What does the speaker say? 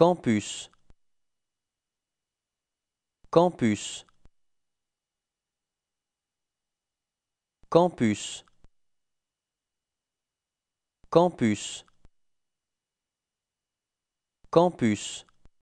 Campus Campus Campus Campus Campus